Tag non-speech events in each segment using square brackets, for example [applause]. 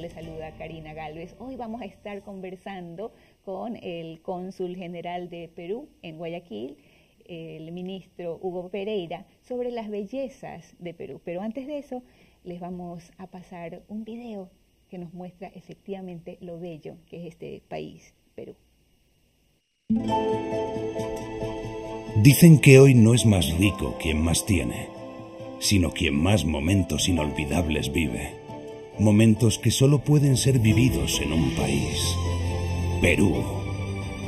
le saluda Karina Galvez. Hoy vamos a estar conversando con el cónsul general de Perú en Guayaquil, el ministro Hugo Pereira, sobre las bellezas de Perú. Pero antes de eso, les vamos a pasar un video que nos muestra efectivamente lo bello que es este país, Perú. Dicen que hoy no es más rico quien más tiene, sino quien más momentos inolvidables vive momentos que solo pueden ser vividos en un país. Perú,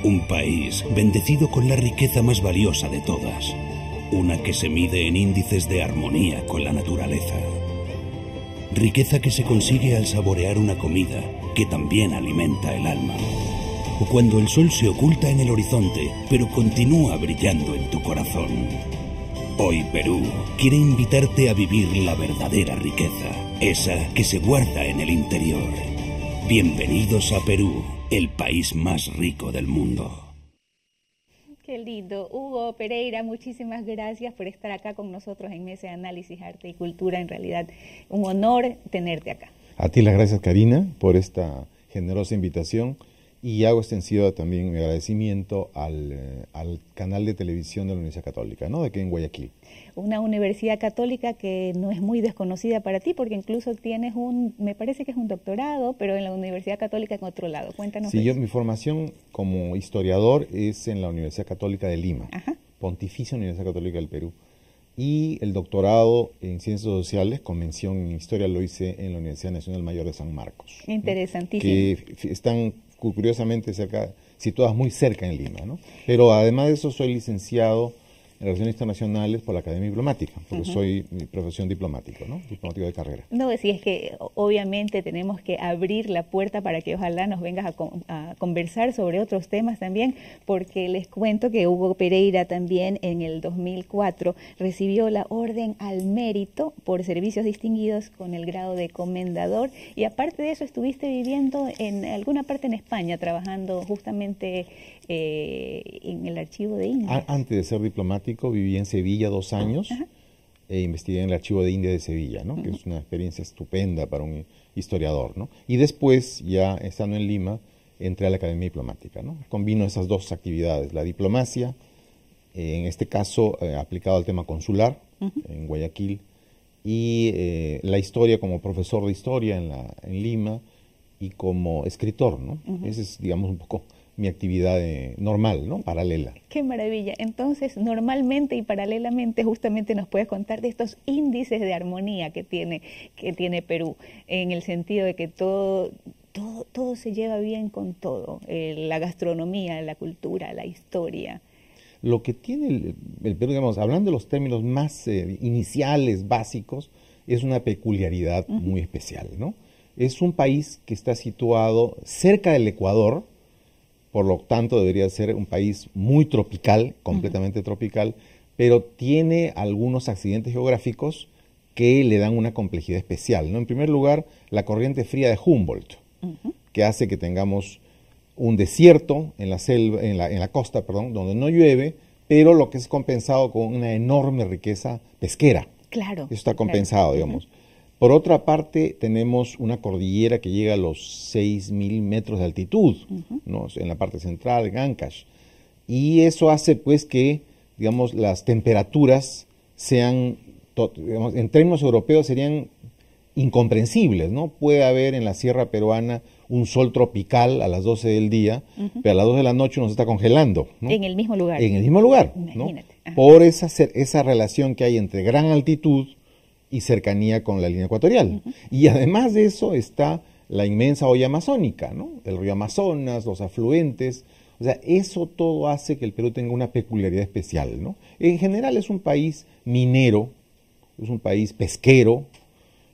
un país bendecido con la riqueza más valiosa de todas, una que se mide en índices de armonía con la naturaleza. Riqueza que se consigue al saborear una comida que también alimenta el alma. O cuando el sol se oculta en el horizonte, pero continúa brillando en tu corazón. Hoy Perú quiere invitarte a vivir la verdadera riqueza esa que se guarda en el interior. Bienvenidos a Perú, el país más rico del mundo. Qué lindo. Hugo Pereira, muchísimas gracias por estar acá con nosotros en Mesa Análisis, Arte y Cultura. En realidad, un honor tenerte acá. A ti las gracias, Karina, por esta generosa invitación y hago extensivo también mi agradecimiento eh, al, canal de televisión de la Universidad Católica, ¿no? De aquí en Guayaquil. Una universidad católica que no es muy desconocida para ti, porque incluso tienes un, me parece que es un doctorado, pero en la Universidad Católica en otro lado. Cuéntanos. Sí, yo, mi formación como historiador es en la Universidad Católica de Lima, Pontificia Universidad Católica del Perú. Y el doctorado en Ciencias Sociales, con mención en Historia, lo hice en la Universidad Nacional Mayor de San Marcos. Interesantísimo. Que están curiosamente cerca, situadas muy cerca en Lima. ¿no? Pero además de eso soy licenciado Relaciones Internacionales por la Academia Diplomática, porque soy mi profesión diplomático, ¿no? Diplomático de carrera. No, sí, es que obviamente tenemos que abrir la puerta para que ojalá nos vengas a, conversar sobre otros temas también, porque les cuento que Hugo Pereira también en el 2004 recibió la Orden al Mérito por servicios distinguidos con el grado de comendador y aparte de eso estuviste viviendo en alguna parte en España trabajando justamente eh, en el archivo de INE. Antes de ser diplomático, viví en Sevilla dos años e investigué en el Archivo de India de Sevilla, que es una experiencia estupenda para un historiador. ¿no? Y después, ya estando en Lima, entré a la Academia Diplomática. ¿no? Combino esas dos actividades, la diplomacia, eh, en este caso eh, aplicado al tema consular en Guayaquil, y eh, la historia como profesor de historia en, en Lima y como escritor. ¿no? Ese es, digamos, un poco mi actividad eh, normal, ¿no? Paralela. Qué maravilla. Entonces, normalmente y paralelamente, justamente nos puedes contar de estos índices de armonía que tiene, que tiene Perú, en el sentido de que todo, todo, se lleva bien con todo, eh, la gastronomía, la cultura, la historia. Lo que tiene el, Perú, digamos, hablando de los términos más eh, iniciales, básicos, es una peculiaridad muy especial, ¿no? Es un país que está situado cerca del Ecuador, por lo tanto debería ser un país muy tropical, completamente tropical, pero tiene algunos accidentes geográficos que le dan una complejidad especial. ¿no? En primer lugar, la corriente fría de Humboldt, que hace que tengamos un desierto en la, selva, en la, costa perdón, donde no llueve, pero lo que es compensado con una enorme riqueza pesquera. Claro. Eso está compensado, digamos. Por otra parte, tenemos una cordillera que llega a los 6.000 metros de altitud, en la parte central, de Ancash. Y eso hace pues que, digamos, las temperaturas sean, en términos europeos serían incomprensibles, ¿no? Puede haber en la sierra peruana un sol tropical a las 12 del día, pero a las 2 de la noche nos está congelando. En el mismo lugar. En el mismo lugar. ¿no? Por esa, esa relación que hay entre gran altitud y cercanía con la línea ecuatorial. Y además de eso está la inmensa olla amazónica, ¿no? El río Amazonas, los afluentes. O sea, eso todo hace que el Perú tenga una peculiaridad especial, ¿no? En general es un país minero, es un país pesquero,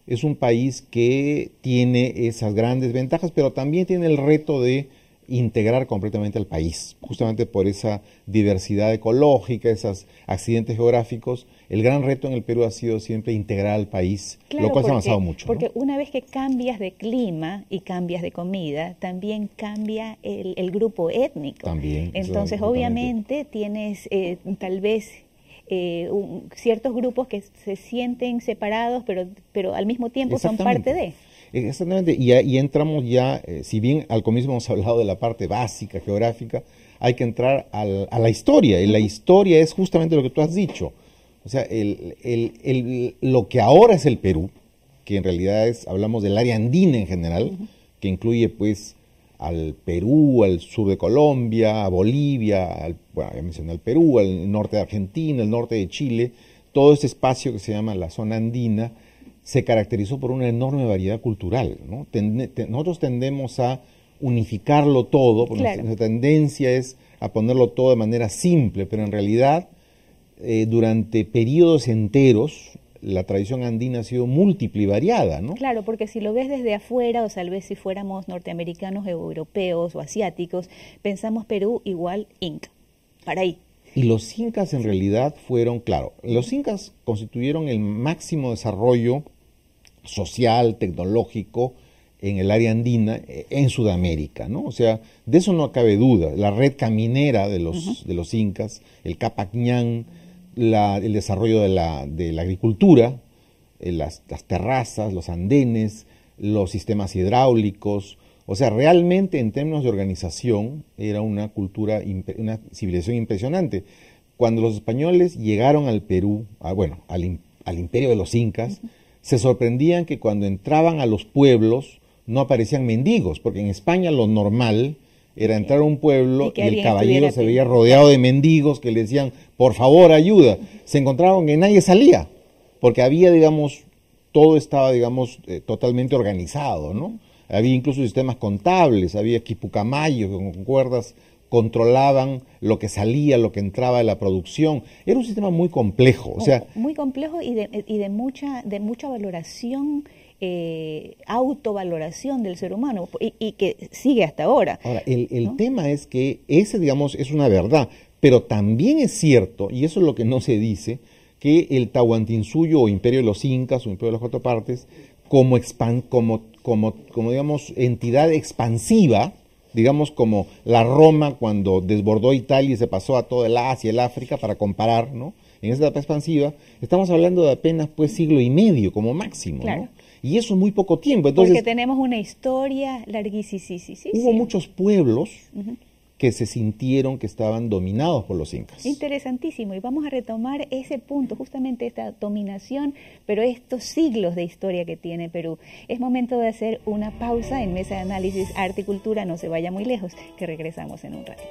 es un país que tiene esas grandes ventajas, pero también tiene el reto de integrar completamente al país, justamente por esa diversidad ecológica, esos accidentes geográficos el gran reto en el Perú ha sido siempre integrar al país, lo cual se ha avanzado mucho. Porque una vez que cambias de clima y cambias de comida, también cambia el, grupo étnico. También. Entonces, obviamente, tienes eh, tal vez eh, ciertos grupos que se sienten separados, pero, pero al mismo tiempo son parte de. Exactamente, y, y entramos ya, eh, si bien al comienzo hemos [laughs] hablado de la parte básica, geográfica, hay que entrar a la historia, y la historia es justamente lo que tú has dicho. O sea, el, lo que ahora es el Perú, que en realidad es, hablamos del área andina en general, que incluye pues al Perú, al sur de Colombia, a Bolivia, al, bueno, ya al Perú, al norte de Argentina, al norte de Chile, todo ese espacio que se llama la zona andina se caracterizó por una enorme variedad cultural. ¿no? nosotros tendemos a unificarlo todo, porque nuestra tendencia es a ponerlo todo de manera simple, pero en realidad eh, durante periodos enteros, la tradición andina ha sido múltiple y variada, ¿no? Claro, porque si lo ves desde afuera, o tal vez si fuéramos norteamericanos, europeos o asiáticos, pensamos Perú igual Inca, para ahí. Y los incas en realidad fueron, claro, los incas constituyeron el máximo desarrollo social, tecnológico en el área andina eh, en Sudamérica, ¿no? O sea, de eso no cabe duda. La red caminera de los, de los incas, el Capañán el desarrollo de la, agricultura, eh, las, terrazas, los andenes, los sistemas hidráulicos. O sea, realmente en términos de organización era una cultura, una civilización impresionante. Cuando los españoles llegaron al Perú, bueno, al, imperio de los incas, se sorprendían que cuando entraban a los pueblos no aparecían mendigos, porque en España lo normal era entrar a un pueblo y, el caballero se veía rodeado de mendigos que le decían, por favor, ayuda. Se encontraban que nadie salía, porque había, digamos, todo estaba, digamos, eh, totalmente organizado, ¿no? Había incluso sistemas contables, había quipucamayos con cuerdas controlaban lo que salía, lo que entraba de la producción. Era un sistema muy complejo, o sea, muy complejo y de, y de mucha de mucha valoración eh, autovaloración del ser humano y, que sigue hasta ahora. Ahora, el, tema es que ese, digamos, es una verdad, pero también es cierto, y eso es lo que no se dice, que el Tahuantinsuyo o Imperio de los Incas o Imperio de las Cuatro Partes, como, como, como, digamos, entidad expansiva, digamos como la Roma cuando desbordó Italia y se pasó a toda el Asia, el África, para comparar, ¿no? En esa etapa expansiva, estamos hablando de apenas pues siglo y medio como máximo, y eso muy poco tiempo. Entonces, Porque tenemos una historia larguísima. hubo muchos pueblos que se sintieron que estaban dominados por los incas. Interesantísimo. Y vamos a retomar ese punto, justamente esta dominación, pero estos siglos de historia que tiene Perú. Es momento de hacer una pausa en Mesa de Análisis Arte y Cultura. No se vaya muy lejos, que regresamos en un ratito.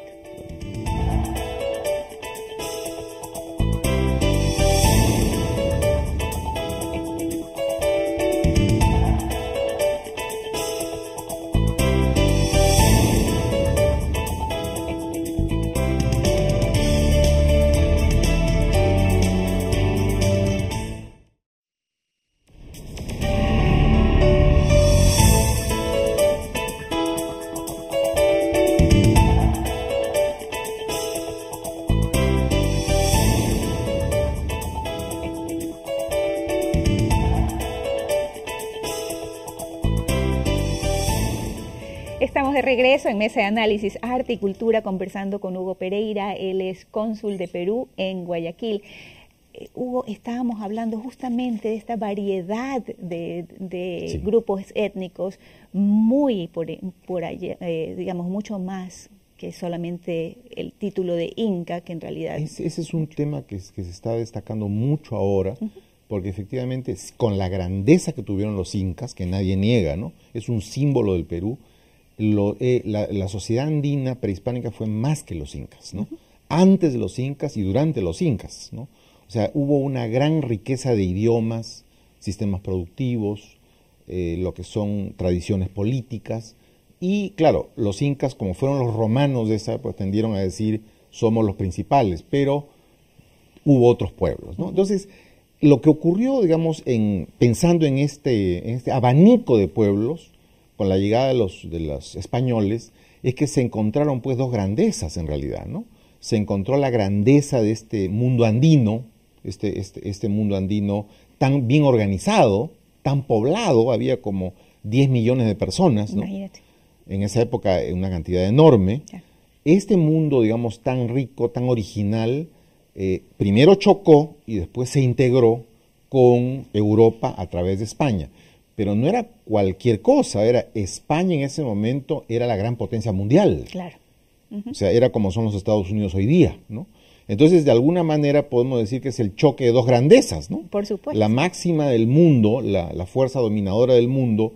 Estamos de regreso en Mesa de Análisis Arte y Cultura conversando con Hugo Pereira, él es cónsul de Perú en Guayaquil. Eh, Hugo, estábamos hablando justamente de esta variedad de, grupos étnicos muy por, allá, eh, digamos, mucho más que solamente el título de Inca, que en realidad... ese es un tema que, se está destacando mucho ahora, porque efectivamente con la grandeza que tuvieron los Incas, que nadie niega, ¿no? Es un símbolo del Perú, eh, la, sociedad andina prehispánica fue más que los incas, Antes de los incas y durante los incas, O sea, hubo una gran riqueza de idiomas, sistemas productivos, eh, lo que son tradiciones políticas. Y claro, los incas, como fueron los romanos de esa, pues tendieron a decir somos los principales, pero hubo otros pueblos. Entonces, lo que ocurrió, digamos, en, pensando en este, este abanico de pueblos, con la llegada de los, españoles, es que se encontraron pues dos grandezas en realidad, ¿no? Se encontró la grandeza de este mundo andino, este, este, este mundo andino tan bien organizado, tan poblado, había como 10 millones de personas, En esa época una cantidad enorme. Este mundo, digamos, tan rico, tan original, eh, primero chocó y después se integró con Europa a través de España pero no era cualquier cosa, era España en ese momento era la gran potencia mundial. Claro. O sea, era como son los Estados Unidos hoy día, ¿no? Entonces, de alguna manera podemos decir que es el choque de dos grandezas, ¿no? Por supuesto. La máxima del mundo, la, fuerza dominadora del mundo,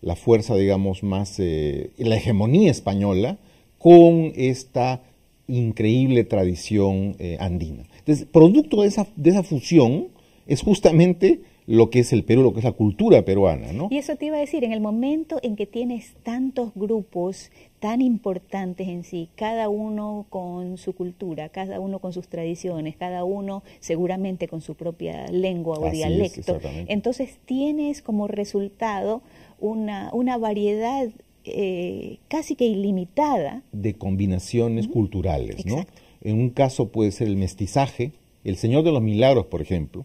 la fuerza, digamos, más, eh, la hegemonía española, con esta increíble tradición eh, andina. Entonces, producto de esa, de esa fusión es justamente lo que es el Perú, lo que es la cultura peruana, ¿no? Y eso te iba a decir, en el momento en que tienes tantos grupos tan importantes en sí, cada uno con su cultura, cada uno con sus tradiciones, cada uno seguramente con su propia lengua o dialecto, entonces tienes como resultado una, variedad eh, casi que ilimitada. De combinaciones culturales, ¿no? En un caso puede ser el mestizaje, el Señor de los Milagros, por ejemplo,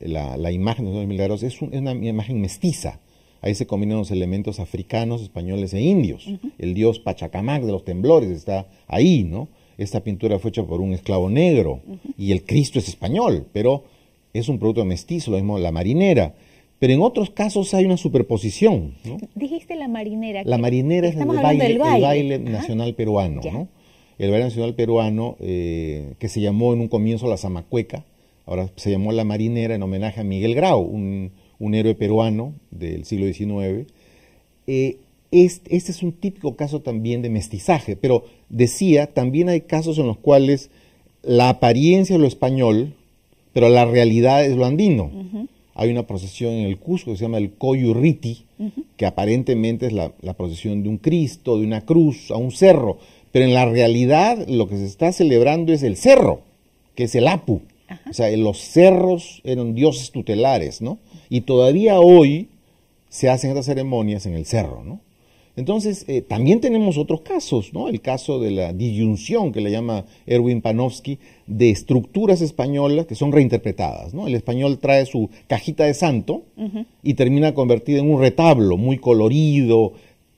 la, imagen de los milagros es, una imagen mestiza. Ahí se combinan los elementos africanos, españoles e indios. El dios Pachacamac de los temblores está ahí, ¿no? Esta pintura fue hecha por un esclavo negro y el Cristo es español, pero es un producto mestizo, lo mismo la marinera. Pero en otros casos hay una superposición. Dijiste la marinera. La marinera es el baile, nacional peruano, El eh, baile nacional peruano que se llamó en un comienzo la zamacueca, Ahora se llamó La Marinera en homenaje a Miguel Grau, un, héroe peruano del siglo XIX. Eh, este, es un típico caso también de mestizaje, pero decía, también hay casos en los cuales la apariencia es lo español, pero la realidad es lo andino. Hay una procesión en el Cusco que se llama el Coyurriti, que aparentemente es la, la procesión de un Cristo, de una cruz, a un cerro, pero en la realidad lo que se está celebrando es el cerro, que es el Apu. O sea, los cerros eran dioses tutelares, ¿no? Y todavía hoy se hacen estas ceremonias en el cerro, ¿no? Entonces, eh, también tenemos otros casos, ¿no? El caso de la disyunción, que le llama Erwin Panofsky, de estructuras españolas que son reinterpretadas, ¿no? El español trae su cajita de santo y termina convertida en un retablo muy colorido,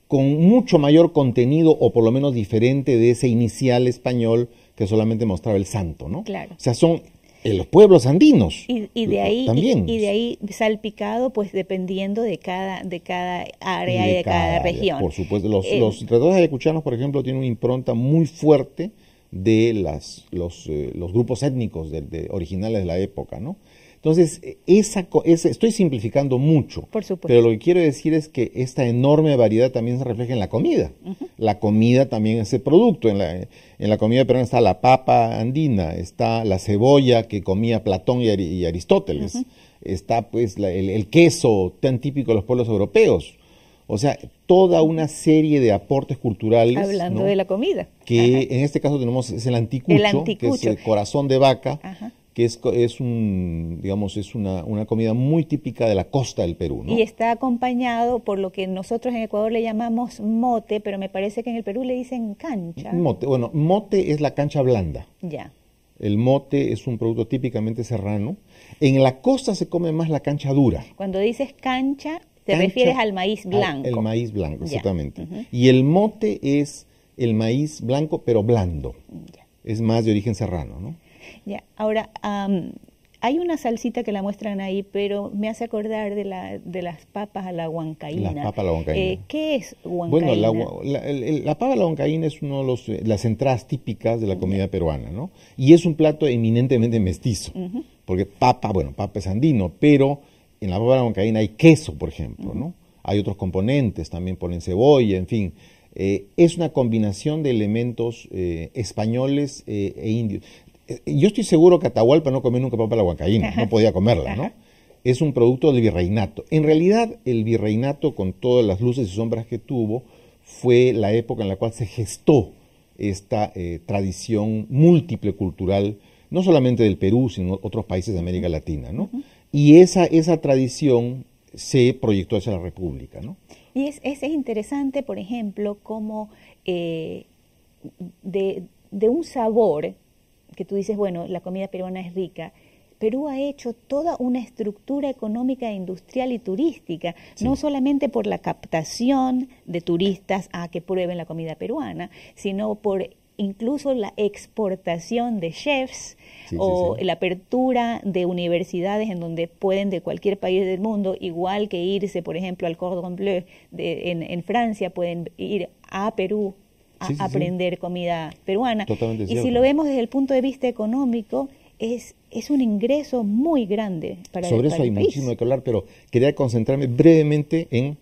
con mucho mayor contenido o por lo menos diferente de ese inicial español que solamente mostraba el santo, ¿no? Claro. O sea, son en eh, los pueblos andinos. Y, de eh, ahí Y, de ahí salpicado, pues dependiendo de cada de cada área y de, cada, región. Por supuesto, los, eh, de tratados por ejemplo, tienen una impronta muy fuerte de las, los, eh, grupos étnicos originales de la época, ¿no? Entonces, esa, estoy simplificando mucho, Por supuesto. pero lo que quiero decir es que esta enorme variedad también se refleja en la comida. La comida también es el producto. En la, en la comida peruana está la papa andina, está la cebolla que comía Platón y, Aristóteles, está pues el, queso tan típico de los pueblos europeos. O sea, toda una serie de aportes culturales. Hablando de la comida. Que en este caso tenemos es el anticucho, que es el corazón de vaca, Ajá que es, es, un, digamos, es una, comida muy típica de la costa del Perú. ¿no? Y está acompañado por lo que nosotros en Ecuador le llamamos mote, pero me parece que en el Perú le dicen cancha. Mote, bueno, mote es la cancha blanda. Ya. El mote es un producto típicamente serrano. En la costa se come más la cancha dura. Cuando dices cancha, te refieres al maíz blanco. el maíz blanco, exactamente. Y el mote es el maíz blanco, pero blando. Es más de origen serrano, ¿no? Ya, ahora, hay una salsita que la muestran ahí, pero me hace acordar de, la, de las papas a la huancaína. la eh, ¿Qué es huancaína? Bueno, la, papa a la huancaína es una de los, eh, las entradas típicas de la comida peruana, ¿no? Y es un plato eminentemente mestizo, porque papa, bueno, papa es andino, pero en la papa a la huancaína hay queso, por ejemplo, ¿no? Hay otros componentes, también ponen cebolla, en fin. Eh, es una combinación de elementos españoles e indios. Eh, yo estoy seguro que Atahualpa no comió nunca papa la huancaína, no podía comerla, ¿no? [laughs] Es un producto del virreinato. En realidad, el virreinato, con todas las luces y sombras que tuvo, fue la época en la cual se gestó esta eh, tradición múltiple cultural, no solamente del Perú, sino otros países de América Latina, ¿no? Y esa, esa tradición se proyectó hacia la República, ¿no? Y es, es interesante, por ejemplo, como eh, de, de un sabor que tú dices, bueno, la comida peruana es rica, Perú ha hecho toda una estructura económica, industrial y turística, no solamente por la captación de turistas a que prueben la comida peruana, sino por incluso la exportación de chefs o la apertura de universidades en donde pueden de cualquier país del mundo, igual que irse, por ejemplo, al Cordon Bleu en Francia, pueden ir a Perú aprender comida peruana. y si lo vemos desde el punto de vista económico, es, es un ingreso muy grande para el el, sobre eso hay muchísimo que hablar, pero quería concentrarme brevemente en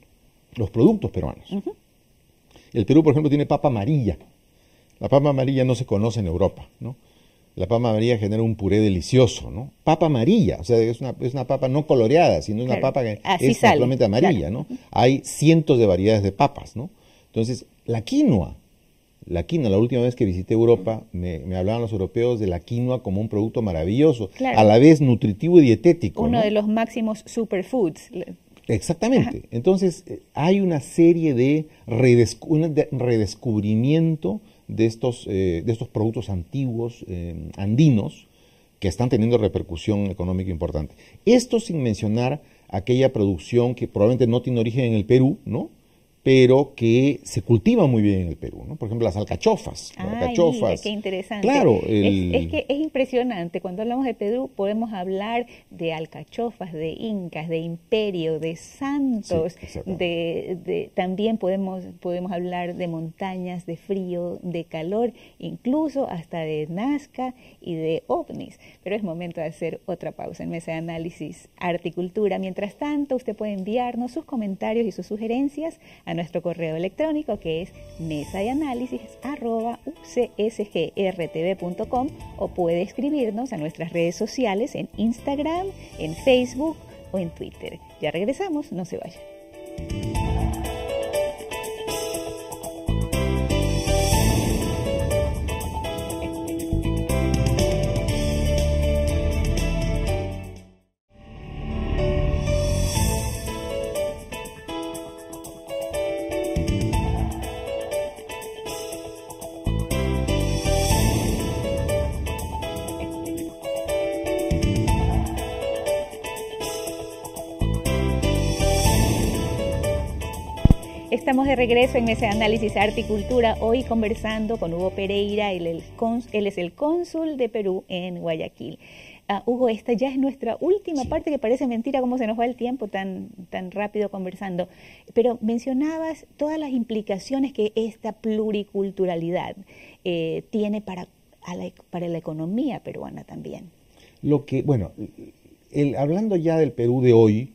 los productos peruanos. El Perú, por ejemplo, tiene papa amarilla. La papa amarilla no se conoce en Europa, ¿no? La papa amarilla genera un puré delicioso, ¿no? Papa amarilla, o sea, es una, papa no coloreada, sino una papa que es sale, amarilla, ¿no? Hay cientos de variedades de papas, ¿no? Entonces, la quinoa, la quinoa, la última vez que visité Europa, me, hablaban los europeos de la quinoa como un producto maravilloso, a la vez nutritivo y dietético. Uno de los máximos superfoods. Exactamente. Entonces, eh, hay una serie de, redescubrimiento eh, de estos, productos antiguos, eh, andinos, que están teniendo repercusión económica importante. Esto sin mencionar aquella producción que probablemente no tiene origen en el Perú, ¿no? pero que se cultiva muy bien en el Perú, ¿no? Por ejemplo, las alcachofas. qué interesante. Claro. Es, que es impresionante. Cuando hablamos de Perú podemos hablar de alcachofas, de incas, de imperio, de santos, de, también podemos, podemos hablar de montañas, de frío, de calor, incluso hasta de Nazca y de ovnis. Pero es momento de hacer otra pausa en Mesa de Análisis Articultura. Mientras tanto, usted puede enviarnos sus comentarios y sus sugerencias a nuestro correo electrónico que es mesa de análisis o puede escribirnos a nuestras redes sociales en Instagram, en Facebook o en Twitter. Ya regresamos, no se vayan. de regreso en ese Análisis Arte y Cultura, hoy conversando con Hugo Pereira, él, el es el cónsul de Perú en Guayaquil. Ah, Hugo, esta ya es nuestra última parte, que parece mentira cómo se nos va el tiempo tan, tan rápido conversando, pero mencionabas todas las implicaciones que esta pluriculturalidad eh, tiene para, la, para la economía peruana también. Lo que, bueno, el, hablando ya del Perú de hoy,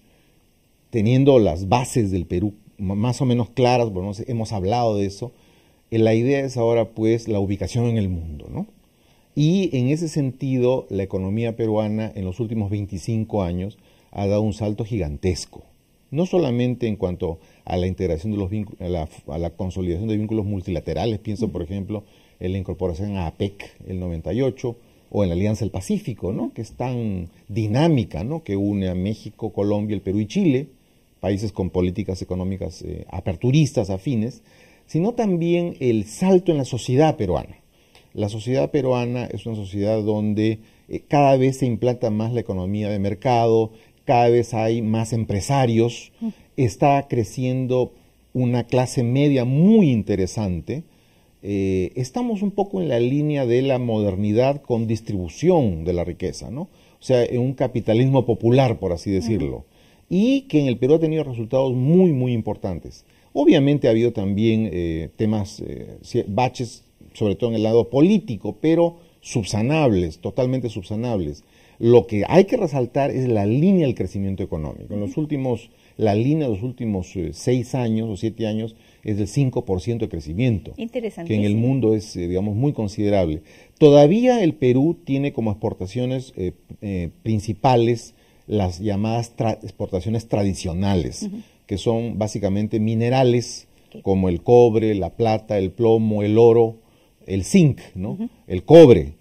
teniendo las bases del Perú más o menos claras, bueno, hemos hablado de eso. Eh, la idea es ahora pues la ubicación en el mundo, ¿no? Y en ese sentido, la economía peruana en los últimos 25 años ha dado un salto gigantesco, no solamente en cuanto a la integración de los vínculos, a la, consolidación de vínculos multilaterales, pienso por ejemplo en la incorporación a APEC el 98 o en la Alianza del Pacífico, ¿no? que es tan dinámica, ¿no? que une a México, Colombia, el Perú y Chile, países con políticas económicas eh, aperturistas afines, sino también el salto en la sociedad peruana. La sociedad peruana es una sociedad donde eh, cada vez se implanta más la economía de mercado, cada vez hay más empresarios, está creciendo una clase media muy interesante. Eh, estamos un poco en la línea de la modernidad con distribución de la riqueza, ¿no? O sea, en un capitalismo popular, por así decirlo y que en el Perú ha tenido resultados muy, muy importantes. Obviamente ha habido también eh, temas, eh, baches, sobre todo en el lado político, pero subsanables, totalmente subsanables. Lo que hay que resaltar es la línea del crecimiento económico. En los últimos, la línea de los últimos eh, seis años o siete años es del 5% de crecimiento, que en el mundo es, digamos, muy considerable. Todavía el Perú tiene como exportaciones principales las llamadas exportaciones tradicionales, que son básicamente minerales como el cobre, la plata, el plomo, el oro, el zinc, ¿no? el cobre,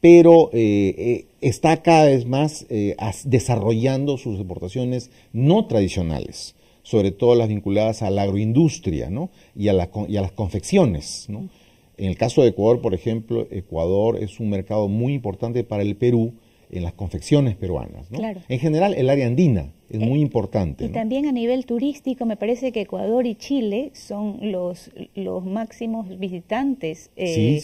pero eh, eh, está cada vez más eh, desarrollando sus exportaciones no tradicionales, sobre todo las vinculadas a la agroindustria y, a las confecciones. En el caso de Ecuador, por ejemplo, Ecuador es un mercado muy importante para el Perú, en las confecciones peruanas. En general, el área andina es eh, muy importante. Y también a nivel turístico, me parece que Ecuador y Chile son los, los máximos visitantes eh,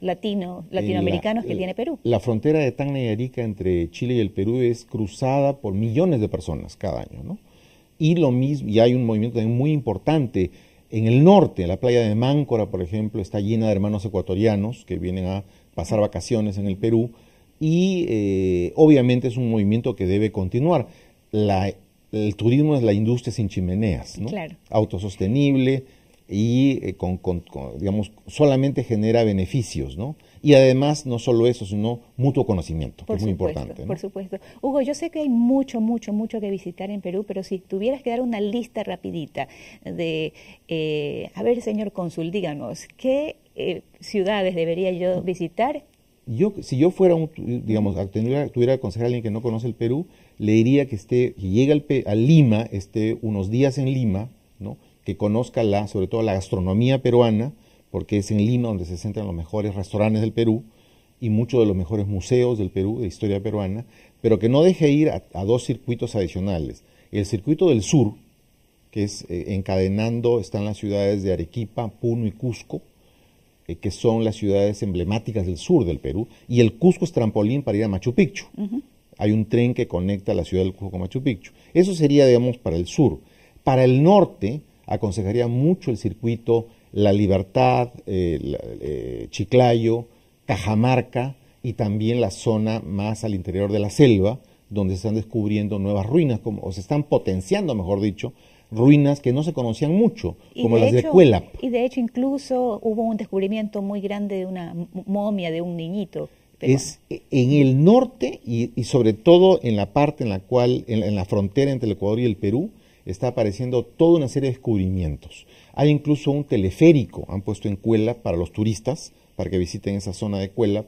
latino, eh, latinoamericanos que tiene Perú. La frontera de Tacna y Arica entre Chile y el Perú es cruzada por millones de personas cada año. Y, lo mismo, y hay un movimiento también muy importante en el norte, la playa de Máncora, por ejemplo, está llena de hermanos ecuatorianos que vienen a pasar vacaciones en el Perú y eh, obviamente es un movimiento que debe continuar. el turismo es la industria sin chimeneas, autosostenible y eh, con, digamos, solamente genera beneficios, ¿no? Y además, no solo eso, sino mutuo conocimiento, que es muy importante. Por supuesto. Hugo, yo sé que hay mucho, mucho, mucho que visitar en Perú, pero si tuvieras que dar una lista rapidita de, eh, a ver, señor cónsul, díganos, ¿qué ciudades debería yo visitar si yo fuera, un, digamos, tuviera, que aconsejar a alguien que no conoce el Perú, le diría que esté, llegue al, a Lima, esté unos días en Lima, ¿no? que conozca la, sobre todo la gastronomía peruana, porque es en Lima donde se centran los mejores restaurantes del Perú y muchos de los mejores museos del Perú, de historia peruana, pero que no deje ir a, dos circuitos adicionales. El circuito del sur, que es eh, encadenando, están las ciudades de Arequipa, Puno y Cusco, eh, que son las ciudades emblemáticas del sur del Perú, y el Cusco es trampolín para ir a Machu Picchu. Hay un tren que conecta la ciudad del Cusco con Machu Picchu. Eso sería, digamos, para el sur. Para el norte, aconsejaría mucho el circuito La Libertad, eh, eh, Chiclayo, Cajamarca y también la zona más al interior de la selva, donde se están descubriendo nuevas ruinas, como, o se están potenciando, mejor dicho, ruinas que no se conocían mucho, como las de cuela Y de hecho incluso hubo un descubrimiento muy grande de una momia de un niñito. Es e, en el norte y, sobre todo en la parte en la cual, en la, frontera entre el Ecuador y el Perú, está apareciendo toda una serie de descubrimientos. Hay incluso un teleférico, han puesto en cuela para los turistas, para que visiten esa zona de cuela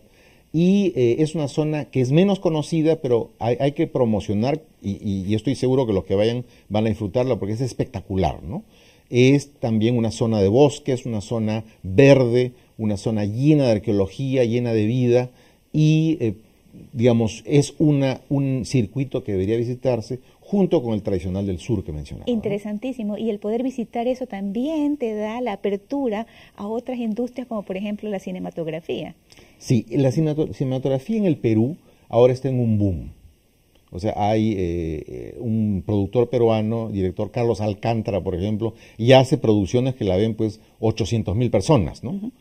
y eh, es una zona que es menos conocida, pero hay, que promocionar y, y, estoy seguro que los que vayan van a disfrutarla porque es espectacular, ¿no? Es también una zona de bosques, una zona verde, una zona llena de arqueología, llena de vida y, eh, digamos, es una, un circuito que debería visitarse junto con el tradicional del sur que mencionaba. Interesantísimo. Y el poder visitar eso también te da la apertura a otras industrias como por ejemplo la cinematografía. Sí, la cinematografía en el Perú ahora está en un boom. O sea, hay eh, eh, un productor peruano, director Carlos Alcántara, por ejemplo, y hace producciones que la ven pues 800 mil personas, ¿no?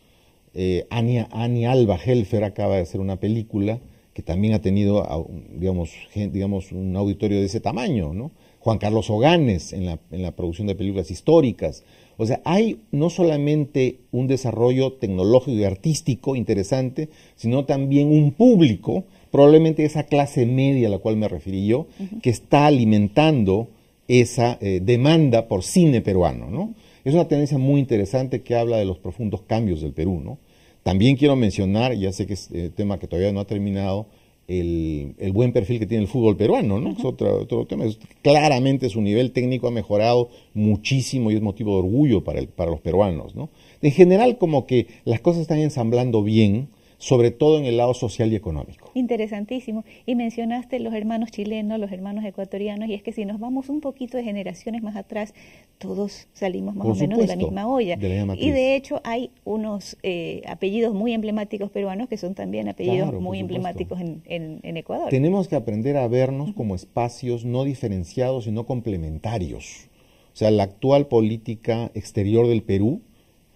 Eh, Alba Helfer acaba de hacer una película que también ha tenido, digamos, digamos un auditorio de ese tamaño, ¿no? Juan Carlos Oganes en la, en la producción de películas históricas. O sea, hay no solamente un desarrollo tecnológico y artístico interesante, sino también un público, probablemente esa clase media a la cual me referí yo, que está alimentando esa eh, demanda por cine peruano, ¿no? Es una tendencia muy interesante que habla de los profundos cambios del Perú, ¿no? También quiero mencionar, ya sé que es eh, tema que todavía no ha terminado, el, el, buen perfil que tiene el fútbol peruano, ¿no? Es tema. claramente su nivel técnico ha mejorado muchísimo y es motivo de orgullo para, para los peruanos, ¿no? En general, como que las cosas están ensamblando bien, sobre todo en el lado social y económico. Interesantísimo. Y mencionaste los hermanos chilenos, los hermanos ecuatorianos, y es que si nos vamos un poquito de generaciones más atrás, todos salimos más o menos de la misma olla. De la y de hecho hay unos eh, apellidos muy emblemáticos peruanos que son también apellidos muy emblemáticos en, en, Ecuador. Tenemos que aprender a vernos como espacios no diferenciados, sino complementarios. O sea, la actual política exterior del Perú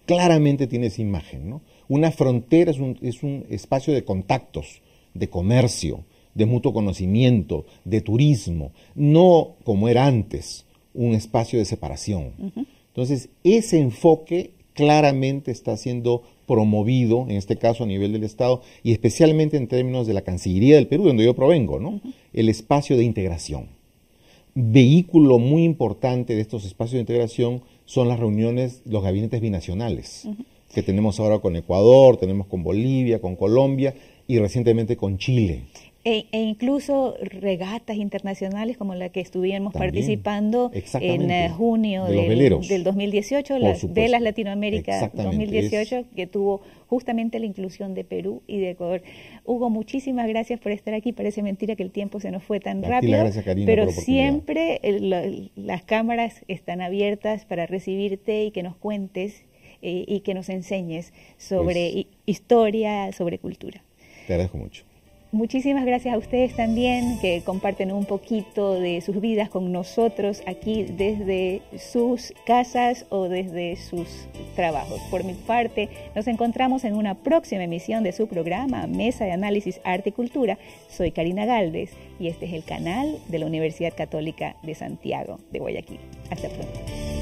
claramente tiene esa imagen, ¿no? Una frontera es un, espacio de contactos, de comercio, de mutuo conocimiento, de turismo, no como era antes, un espacio de separación. Entonces, ese enfoque claramente está siendo promovido, en este caso a nivel del Estado, y especialmente en términos de la Cancillería del Perú, donde yo provengo, El espacio de integración. Vehículo muy importante de estos espacios de integración son las reuniones, los gabinetes binacionales que tenemos ahora con Ecuador, tenemos con Bolivia, con Colombia y recientemente con Chile. E, e incluso regatas internacionales como la que estuvimos participando en eh, junio del, 2018, las Velas Latinoamérica 2018, que tuvo justamente la inclusión de Perú y de Ecuador. Hugo, muchísimas gracias por estar aquí. Parece mentira que el tiempo se nos fue tan rápido, pero siempre eh, las cámaras están abiertas para recibirte y que nos cuentes eh, y que nos enseñes sobre historia, sobre cultura. Te agradezco mucho. Muchísimas gracias a ustedes también que comparten un poquito de sus vidas con nosotros aquí desde sus casas o desde sus trabajos. Por mi parte, nos encontramos en una próxima emisión de su programa Mesa de Análisis Arte y Cultura. Soy Karina Galdes y este es el canal de la Universidad Católica de Santiago de Guayaquil. Hasta pronto.